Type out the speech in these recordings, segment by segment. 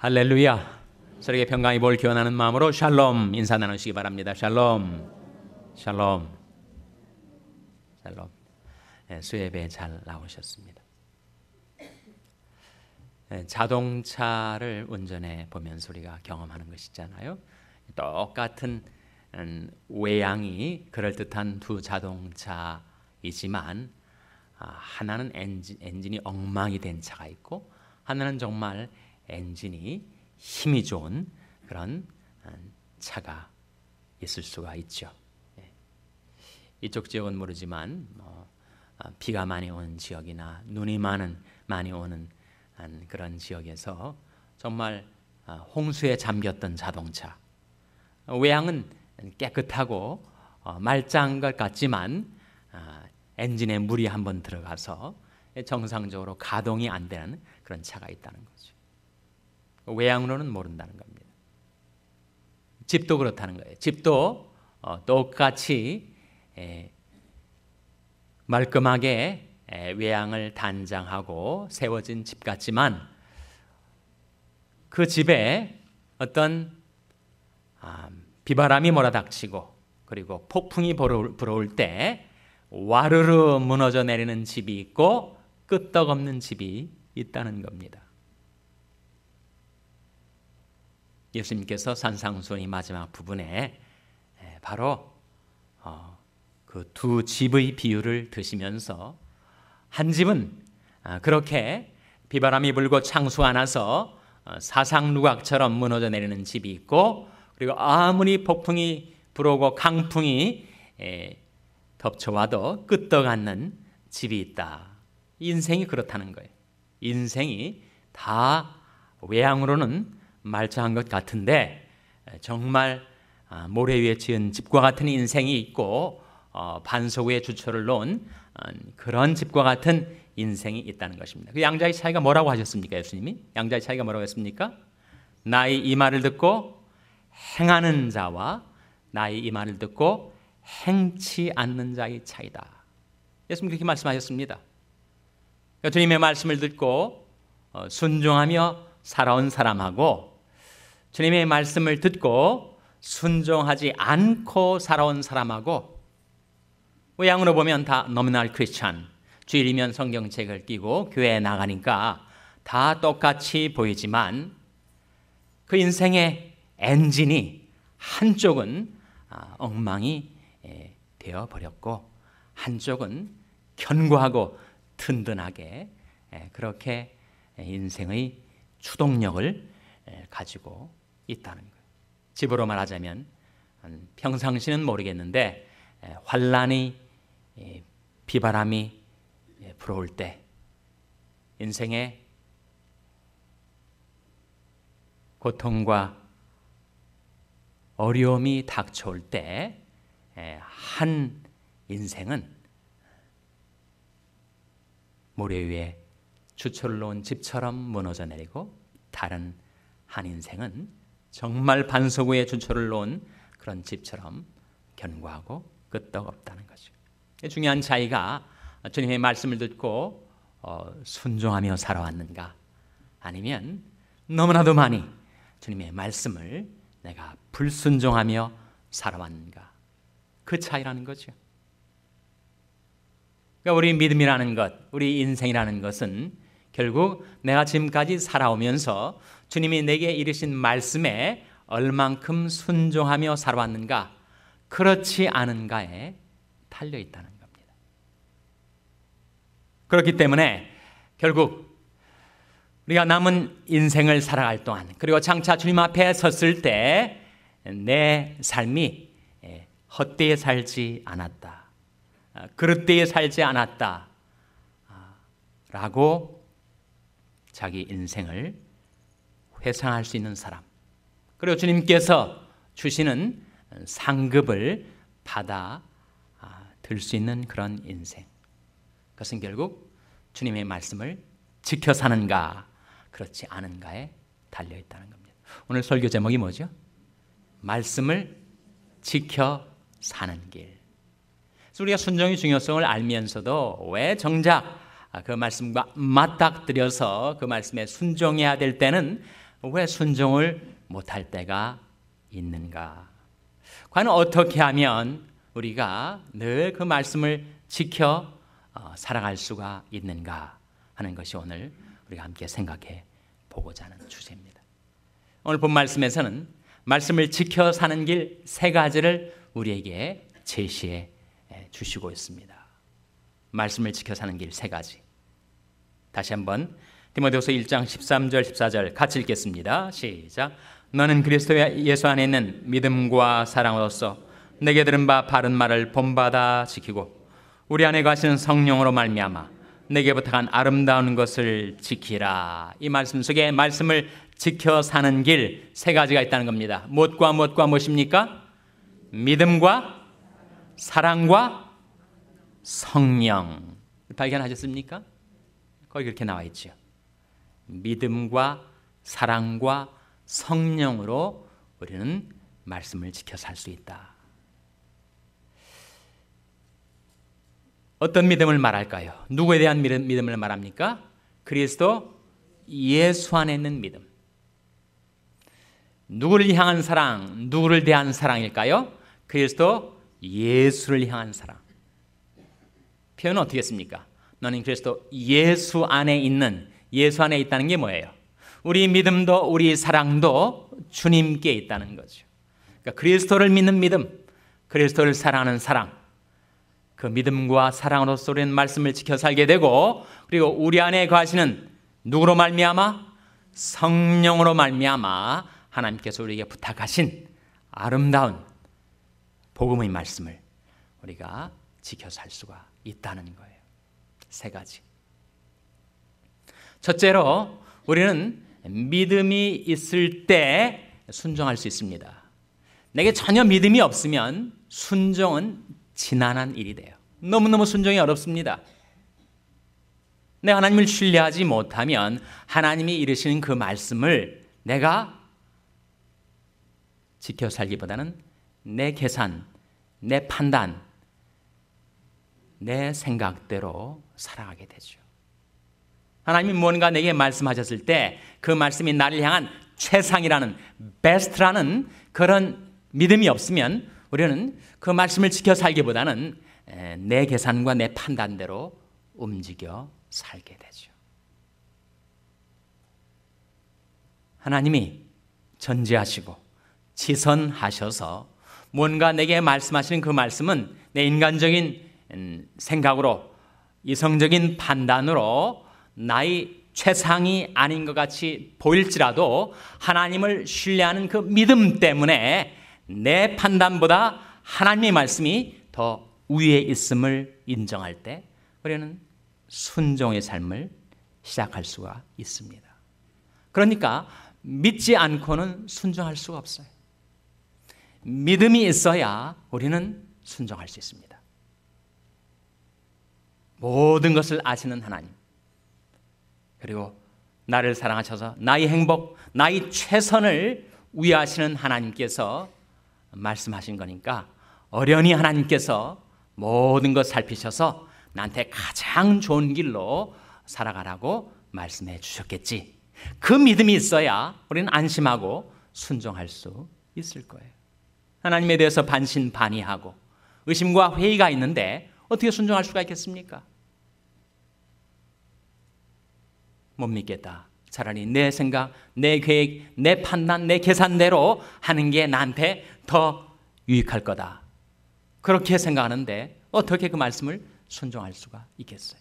할렐루야. 서로에게 평강이 볼 기원하는 마음으로 샬롬 인사 나누시기 바랍니다. 샬롬. 샬롬. 샬롬. 예, 수예배잘 나오셨습니다. 예, 자동차를 운전해 보면서 우리가 경험하는 것이잖아요. 똑같은 음, 외양이 그럴듯한 두 자동차이지만 아, 하나는 엔진, 엔진이 엉망이 된 차가 있고 하나는 정말 엔진이 힘이 좋은 그런 아, 차가 있을 수가 있죠. 예. 이쪽 지역은 모르지만 뭐 아, 비가 많이 오는 지역이나 눈이 많은 많이 오는 아, 그런 지역에서 정말 홍수에 잠겼던 자동차 외양은 깨끗하고 어, 말짱 것 같지만 엔진에 물이 한번 들어가서 정상적으로 가동이 안 되는 그런 차가 있다는 거죠. 외양으로는 모른다는 겁니다. 집도 그렇다는 거예요. 집도 어, 똑같이 말끔하게 외양을 단장하고 세워진 집 같지만 그 집에 어떤 아, 비바람이 몰아닥치고 그리고 폭풍이 불어올 때 와르르 무너져 내리는 집이 있고 끄떡없는 집이 있다는 겁니다. 예수님께서 산상수원이 마지막 부분에 바로 어, 그두 집의 비유를 드시면서 한 집은 아, 그렇게 비바람이 불고 창수안 나서 어, 사상 누각처럼 무너져 내리는 집이 있고 그리고 아무리 폭풍이 불어오고 강풍이 덮쳐와도 끄떡않는 집이 있다. 인생이 그렇다는 거예요. 인생이 다 외양으로는 말자한 것 같은데 정말 아, 모래 위에 지은 집과 같은 인생이 있고 어, 반석 위에 주처를 놓은 어, 그런 집과 같은 인생이 있다는 것입니다. 그 양자의 차이가 뭐라고 하셨습니까, 예수님이? 양자의 차이가 뭐라고 했습니까? 나의 이 말을 듣고 행하는 자와 나의 이 말을 듣고 행치 않는 자의 차이다. 예수님 그렇게 말씀하셨습니다. 그러니까 주님의 말씀을 듣고 어, 순종하며 살아온 사람하고 주님의 말씀을 듣고 순종하지 않고 살아온 사람하고 모양으로 그 보면 다 너미널 크리스찬 주일이면 성경책을 끼고 교회에 나가니까 다 똑같이 보이지만 그 인생의 엔진이 한쪽은 아, 엉망이 예, 되어 버렸고 한쪽은 견고하고 든든하게 예, 그렇게 인생의 추동력을 가지고 있다는 거예요. 집으로 말하자면 평상시는 모르겠는데 환란이 비바람이 불어올 때 인생의 고통과 어려움이 닥쳐올 때 한 인생은 모래 위에 주철 놓은 집처럼 무너져 내리고 다른 한 인생은 정말 반석 위에 주철을 놓은 그런 집처럼 견고하고 끄떡없다는 거죠. 중요한 차이가 주님의 말씀을 듣고 어, 순종하며 살아왔는가 아니면 너무나도 많이 주님의 말씀을 내가 불순종하며 살아왔는가 그 차이라는 거죠. 그러니까 우리 믿음이라는 것, 우리 인생이라는 것은 결국 내가 지금까지 살아오면서 주님이 내게 이르신 말씀에 얼만큼 순종하며 살아왔는가, 그렇지 않은가에 달려 있다는 겁니다. 그렇기 때문에 결국 우리가 남은 인생을 살아갈 동안 그리고 장차 주님 앞에 섰을 때 내 삶이 예, 헛되이 살지 않았다. 아, 그릇되이 살지 않았다. 아, 라고 자기 인생을 회상할 수 있는 사람. 그리고 주님께서 주시는 상급을 받아 아, 들 수 있는 그런 인생. 그것은 결국 주님의 말씀을 지켜 사는가 그렇지 않은가에 달려 있다는 겁니다. 오늘 설교 제목이 뭐죠? 말씀을 지켜 사는 길. 우리가 순종의 중요성을 알면서도 왜 정작 아, 그 말씀과 맞닥뜨려서 그 말씀에 순종해야 될 때는 왜 순종을 못할 때가 있는가? 과연 어떻게 하면 우리가 늘 그 말씀을 지켜 어, 살아갈 수가 있는가 하는 것이 오늘 우리가 함께 생각해 보고자 하는 주제입니다. 오늘 본 말씀에서는 말씀을 지켜 사는 길 세 가지를 우리에게 제시해 주시고 있습니다. 말씀을 지켜 사는 길 세 가지. 다시 한번 디모데후서 1장 13절 14절 같이 읽겠습니다. 시작. 너는 그리스도 예수 안에 있는 믿음과 사랑으로서 내게 들은 바 바른 말을 본받아 지키고 우리 안에 가시는 성령으로 말미암아 내게 부탁한 아름다운 것을 지키라. 이 말씀 속에 말씀을 지켜 사는 길 세 가지가 있다는 겁니다. 무엇과 무엇과 무엇입니까? 믿음과 사랑과 성령 발견하셨습니까? 거기 그렇게 나와 있죠. 믿음과 사랑과 성령으로 우리는 말씀을 지켜 살 수 있다. 어떤 믿음을 말할까요? 누구에 대한 믿음을 말합니까? 그리스도 예수 안에 있는 믿음. 누구를 향한 사랑, 누구를 대한 사랑일까요? 그리스도 예수를 향한 사랑. 표현은 어떻게 씁니까? 너는 그리스도 예수 안에 있는 예수 안에 있다는 게 뭐예요? 우리 믿음도 우리 사랑도 주님께 있다는 거죠. 그러니까 그리스도를 믿는 믿음, 그리스도를 사랑하는 사랑, 그 믿음과 사랑으로서 리는 말씀을 지켜 살게 되고, 그리고 우리 안에 거하시는 누구로 말미암아 성령으로 말미암아 하나님께서 우리에게 부탁하신 아름다운 복음의 말씀을 우리가 지켜 살 수가 있다는 거예요. 세 가지. 첫째로 우리는 믿음이 있을 때 순종할 수 있습니다. 내게 전혀 믿음이 없으면 순종은 지난한 일이 돼요. 너무너무 순종이 어렵습니다. 내 하나님을 신뢰하지 못하면 하나님이 이르시는 그 말씀을 내가 지켜 살기보다는 내 계산, 내 판단, 내 생각대로 살아가게 되죠. 하나님이 뭔가 내게 말씀하셨을 때 그 말씀이 나를 향한 최상이라는 베스트라는 그런 믿음이 없으면 우리는 그 말씀을 지켜 살기보다는 내 계산과 내 판단대로 움직여 살게 되죠. 하나님이 전제하시고 지선하셔서 뭔가 내게 말씀하시는 그 말씀은 내 인간적인 음, 생각으로 이성적인 판단으로 나의 최상이 아닌 것 같이 보일지라도 하나님을 신뢰하는 그 믿음 때문에 내 판단보다 하나님의 말씀이 더 위에 있음을 인정할 때 우리는 순종의 삶을 시작할 수가 있습니다. 그러니까 믿지 않고는 순종할 수가 없어요. 믿음이 있어야 우리는 순종할 수 있습니다. 모든 것을 아시는 하나님. 그리고 나를 사랑하셔서 나의 행복, 나의 최선을 위하시는 하나님께서 말씀하신 거니까 어련히 하나님께서 모든 것 살피셔서 나한테 가장 좋은 길로 살아가라고 말씀해 주셨겠지. 그 믿음이 있어야 우리는 안심하고 순종할 수 있을 거예요. 하나님에 대해서 반신반의하고 의심과 회의가 있는데 어떻게 순종할 수가 있겠습니까? 못 믿겠다. 차라리 내 생각, 내 계획, 내 판단, 내 계산대로 하는 게 나한테 더 유익할 거다. 그렇게 생각하는데 어떻게 그 말씀을 순종할 수가 있겠어요?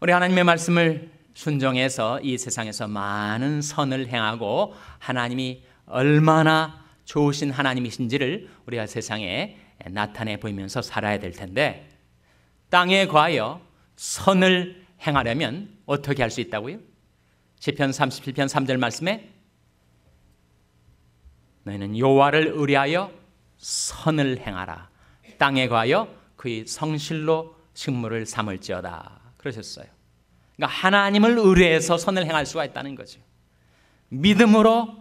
우리 하나님의 말씀을 순종해서 이 세상에서 많은 선을 행하고 하나님이 얼마나 좋으신 하나님이신지를 우리가 세상에 나타내 보이면서 살아야 될 텐데 땅에 과여 선을 행하려면 어떻게 할 수 있다고요? 시편 37편 3절 말씀에 너희는 여호와를 의뢰하여 선을 행하라 땅에 가여 그의 성실로 식물을 삼을지어다 그러셨어요. 그러니까 하나님을 의뢰해서 선을 행할 수가 있다는 거죠. 믿음으로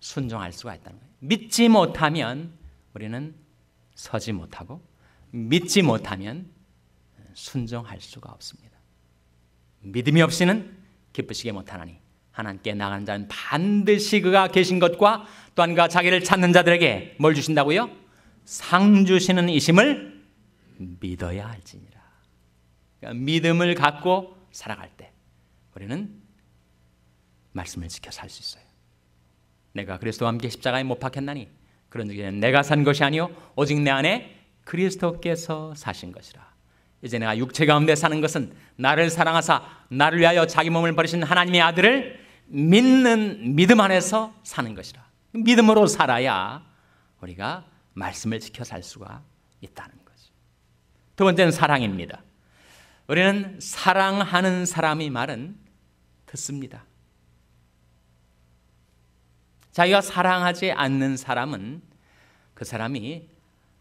순종할 수가 있다는 거예요. 믿지 못하면 우리는 서지 못하고 믿지 못하면 순종할 수가 없습니다. 믿음이 없이는 기쁘시게 못하나니 하나님께 나가는 자는 반드시 그가 계신 것과 또한 그가 자기를 찾는 자들에게 뭘 주신다고요? 상 주시는 이심을 믿어야 할지니라. 그러니까 믿음을 갖고 살아갈 때 우리는 말씀을 지켜 살 수 있어요. 내가 그리스도와 함께 십자가에 못 박혔나니 그런 적에 내가 산 것이 아니요 오직 내 안에 그리스도께서 사신 것이라. 이제 내가 육체 가운데 사는 것은 나를 사랑하사 나를 위하여 자기 몸을 버리신 하나님의 아들을 믿는 믿음 안에서 사는 것이라. 믿음으로 살아야 우리가 말씀을 지켜 살 수가 있다는 거죠. 두 번째는 사랑입니다. 우리는 사랑하는 사람이 말은 듣습니다. 자기가 사랑하지 않는 사람은 그 사람이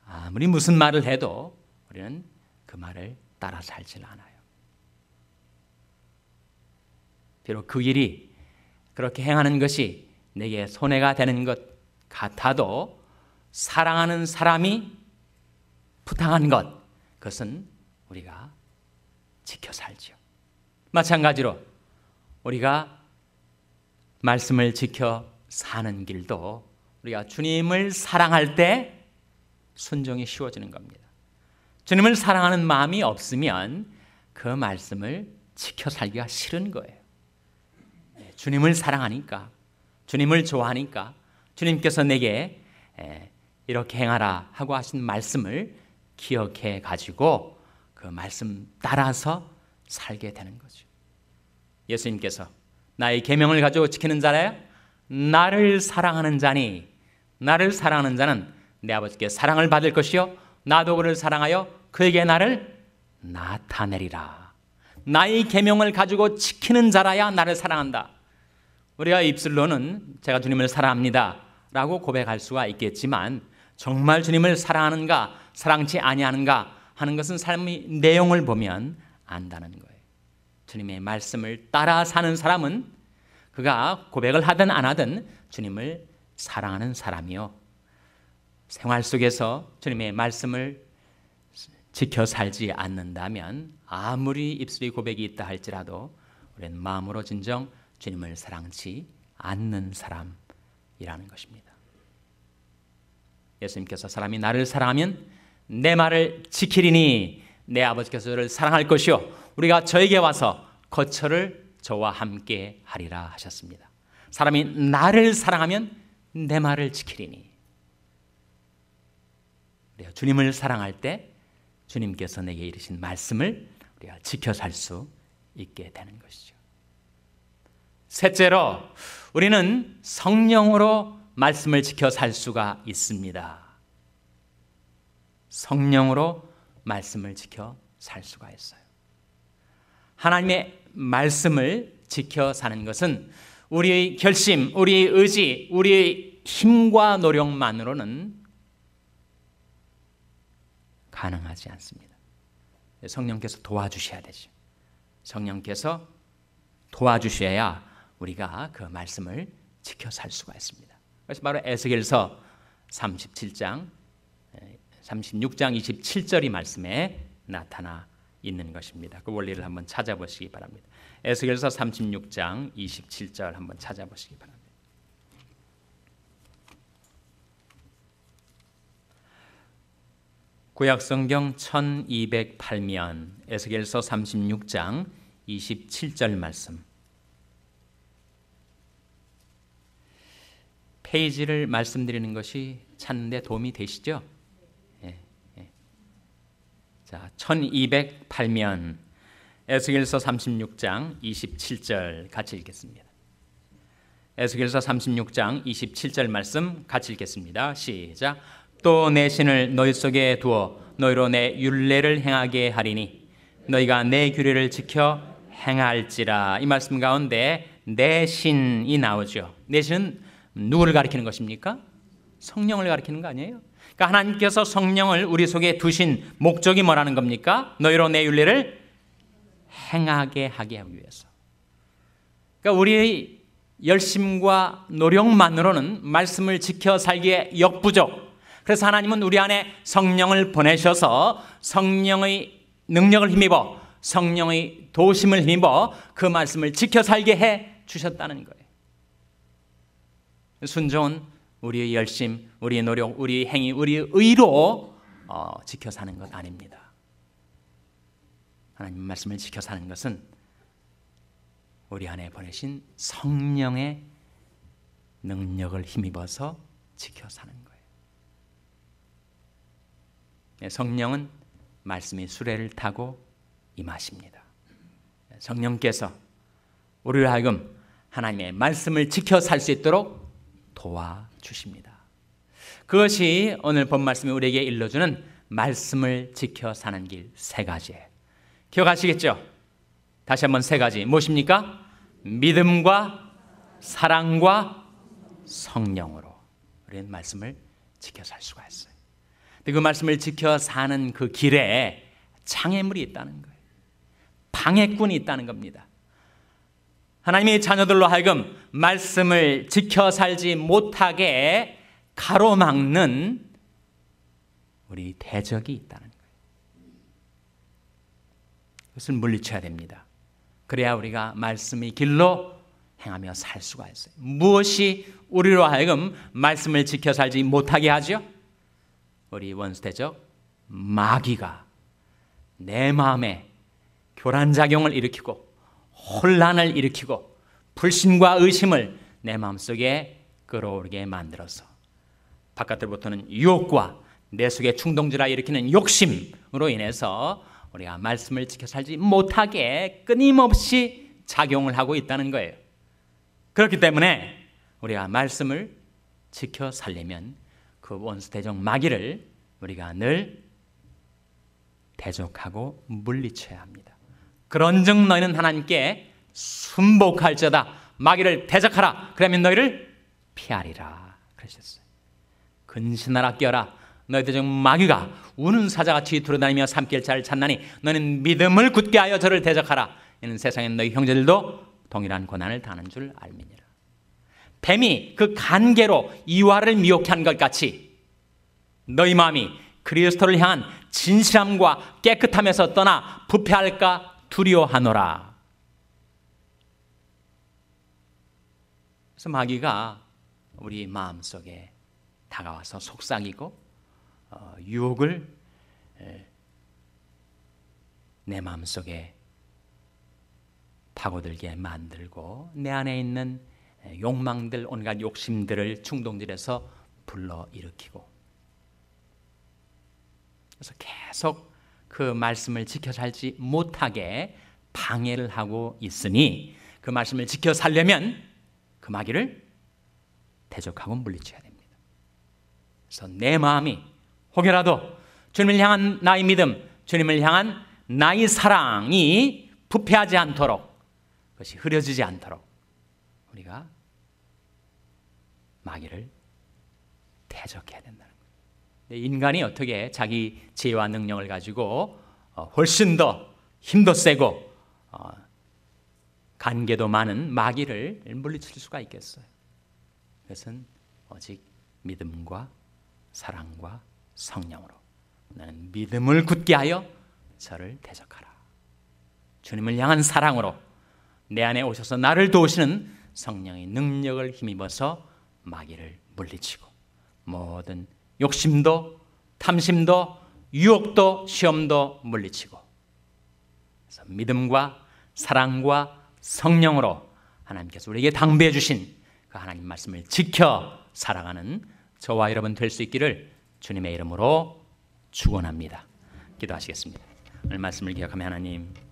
아무리 무슨 말을 해도 우리는 그 말을 따라 살질 지 않아요. 비록 그 일이 그렇게 행하는 것이 내게 손해가 되는 것 같아도 사랑하는 사람이 부탁한 것, 그것은 우리가 지켜 살지요. 마찬가지로 우리가 말씀을 지켜 사는 길도 우리가 주님을 사랑할 때 순종이 쉬워지는 겁니다. 주님을 사랑하는 마음이 없으면 그 말씀을 지켜 살기가 싫은 거예요. 예, 주님을 사랑하니까, 주님을 좋아하니까, 주님께서 내게 예, 이렇게 행하라 하고 하신 말씀을 기억해 가지고 그 말씀 따라서 살게 되는 거죠. 예수님께서 나의 계명을 가지고 지키는 자라야 나를 사랑하는 자니 나를 사랑하는 자는 내 아버지께 사랑을 받을 것이요 나도 그를 사랑하여 그에게 나를 나타내리라. 나의 계명을 가지고 지키는 자라야 나를 사랑한다. 우리가 입술로는 제가 주님을 사랑합니다. 라고 고백할 수가 있겠지만 정말 주님을 사랑하는가 사랑치 아니하는가 하는 것은 삶의 내용을 보면 안다는 거예요. 주님의 말씀을 따라 사는 사람은 그가 고백을 하든 안 하든 주님을 사랑하는 사람이요. 생활 속에서 주님의 말씀을 지켜 살지 않는다면 아무리 입술이 고백이 있다 할지라도 우리는 마음으로 진정 주님을 사랑치 않는 사람이라는 것입니다. 예수님께서 사람이 나를 사랑하면 내 말을 지키리니 내 아버지께서 저를 사랑할 것이요 우리가 저에게 와서 거처를 저와 함께 하리라 하셨습니다. 사람이 나를 사랑하면 내 말을 지키리니 우리가 주님을 사랑할 때 주님께서 내게 이르신 말씀을 우리가 지켜 살 수 있게 되는 것이죠. 셋째로 우리는 성령으로 말씀을 지켜 살 수가 있습니다. 성령으로 말씀을 지켜 살 수가 있어요. 하나님의 말씀을 지켜 사는 것은 우리의 결심, 우리의 의지, 우리의 힘과 노력만으로는 가능하지 않습니다. 성령께서 도와주셔야 되죠. 성령께서 도와주셔야 우리가 그 말씀을 지켜 살 수가 있습니다. 그래서 바로 에스겔서 37장 36장 27절이 말씀에 나타나 있는 것입니다. 그 원리를 한번 찾아보시기 바랍니다. 에스겔서 36장 27절 한번 찾아보시기 바랍니다. 구약성경 1208면 에스겔서 36장 27절 말씀 페이지를 말씀드리는 것이 찾는데 도움이 되시죠? 예, 예. 자, 1208면 에스겔서 36장 27절 같이 읽겠습니다. 에스겔서 36장 27절 말씀 같이 읽겠습니다. 시작. 또내 신을 너희 속에 두어 너희로 내 윤례를 행하게 하리니 너희가 내 규례를 지켜 행할지라 이 말씀 가운데 내 신이 나오죠. 내 신은 누구를 가리키는 것입니까? 성령을 가리키는 거 아니에요? 그러니까 하나님께서 성령을 우리 속에 두신 목적이 뭐라는 겁니까? 너희로 내 윤례를 행하게 하게 하기 위해서. 그러니까 우리의 열심과 노력만으로는 말씀을 지켜 살기에 역부족, 그래서 하나님은 우리 안에 성령을 보내셔서 성령의 능력을 힘입어 성령의 도심을 힘입어 그 말씀을 지켜 살게 해 주셨다는 거예요. 순종은 우리의 열심, 우리의 노력, 우리의 행위, 우리의 의로 어, 지켜 사는 것 아닙니다. 하나님 말씀을 지켜 사는 것은 우리 안에 보내신 성령의 능력을 힘입어서 지켜 사는 예, 성령은 말씀이 수레를 타고 임하십니다. 예, 성령께서 우리를 하여금 하나님의 말씀을 지켜 살 수 있도록 도와주십니다. 그것이 오늘 본 말씀이 우리에게 일러주는 말씀을 지켜 사는 길 세 가지예요. 기억하시겠죠? 다시 한번 세 가지. 무엇입니까? 믿음과 사랑과 성령으로 우리는 말씀을 지켜 살 수가 있어요. 그 말씀을 지켜 사는 그 길에 장애물이 있다는 거예요. 방해꾼이 있다는 겁니다. 하나님의 자녀들로 하여금 말씀을 지켜 살지 못하게 가로막는 우리 대적이 있다는 거예요. 그것을 물리쳐야 됩니다. 그래야 우리가 말씀의 길로 행하며 살 수가 있어요. 무엇이 우리로 하여금 말씀을 지켜 살지 못하게 하죠? 우리 원스테적 마귀가 내 마음에 교란작용을 일으키고 혼란을 일으키고 불신과 의심을 내 마음속에 끌어오르게 만들어서 바깥으로부터는 유혹과 내 속에 충동질화 일으키는 욕심으로 인해서 우리가 말씀을 지켜 살지 못하게 끊임없이 작용을 하고 있다는 거예요. 그렇기 때문에 우리가 말씀을 지켜 살려면 그 원수 대적 마귀를 우리가 늘 대적하고 물리쳐야 합니다. 그런즉 너희는 하나님께 순복할지어다 마귀를 대적하라 그러면 너희를 피하리라 그러셨어요. 근신하라 끼어라 너희들 중 마귀가 우는 사자같이 돌아다니며 삼킬 자를 찾나니 너는 믿음을 굳게 하여 저를 대적하라 이는 세상의 너희 형제들도 동일한 고난을 당하는 줄 알미니라. 뱀이 그 간계로 이화를 미혹한것 같이 너희 마음이 그리스도를 향한 진실함과 깨끗함에서 떠나 부패할까 두려워하노라. 그래서 마귀가 우리 마음속에 다가와서 속삭이고 어, 유혹을 내 마음속에 파고들게 만들고 내 안에 있는 예, 욕망들 온갖 욕심들을 충동질해서 불러일으키고 그래서 계속 그 말씀을 지켜 살지 못하게 방해를 하고 있으니 그 말씀을 지켜 살려면 그 마귀를 대적하고 물리쳐야 됩니다. 그래서 내 마음이 혹여라도 주님을 향한 나의 믿음, 주님을 향한 나의 사랑이 부패하지 않도록 그것이 흐려지지 않도록 우리가 마귀를 대적해야 된다는 거예요. 인간이 어떻게 자기 지혜와 능력을 가지고 어, 훨씬 더 힘도 세고 어, 관계도 많은 마귀를 물리칠 수가 있겠어요. 그것은 오직 믿음과 사랑과 성령으로 나는 믿음을 굳게 하여 저를 대적하라. 주님을 향한 사랑으로 내 안에 오셔서 나를 도우시는 성령의 능력을 힘입어서 마귀를 물리치고 모든 욕심도 탐심도 유혹도 시험도 물리치고 그래서 믿음과 사랑과 성령으로 하나님께서 우리에게 당부해 주신 그 하나님 말씀을 지켜 살아가는 저와 여러분 될 수 있기를 주님의 이름으로 축원합니다. 기도하시겠습니다. 오늘 말씀을 기억하며 하나님